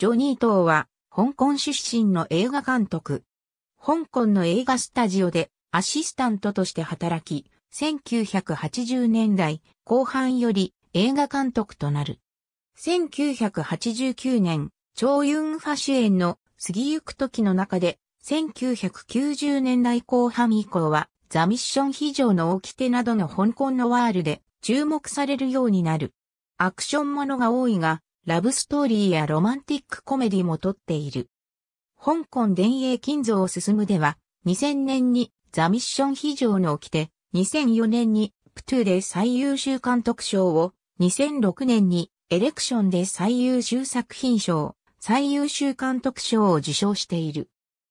ジョニー・トーは、香港出身の映画監督。香港の映画スタジオでアシスタントとして働き、1980年代後半より映画監督となる。1989年、超ユンファ主演の杉ゆく時の中で、1990年代後半以降は、ザ・ミッション非常の掟などの香港のワールで注目されるようになる。アクションものが多いが、ラブストーリーやロマンティックコメディも撮っている。香港伝影金蔵を進むでは、2000年にザ・ミッション非常の起きて、2004年にプトゥで最優秀監督賞を、2006年にエレクションで最優秀作品賞、最優秀監督賞を受賞している。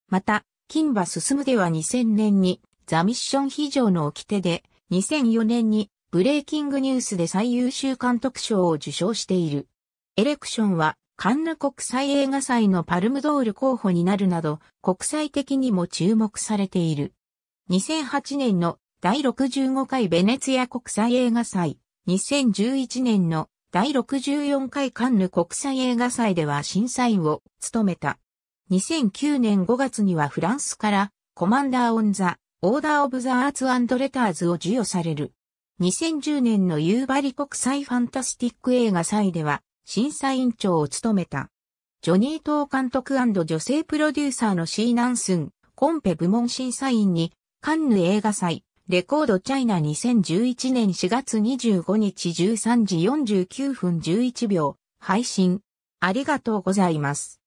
また、金馬進むでは2000年にザ・ミッション非常の起きてで、2004年にブレイキングニュースで最優秀監督賞を受賞している。エレクションはカンヌ国際映画祭のパルムドール候補になるなど国際的にも注目されている。2008年の第65回ベネツィア国際映画祭、2011年の第64回カンヌ国際映画祭では審査員を務めた。2009年5月にはフランスからコマンダー・オン・ザ・オーダー・オブ・ザ・アーツ・レターズを授与される。2010年の夕張国際ファンタスティック映画祭では審査委員長を務めた。ジョニー・トー監督女性プロデューサーのシーナンスン、コンペ部門審査員に、カンヌ映画祭、レコードチャイナ2011年4月25日13時49分11秒、配信。ありがとうございます。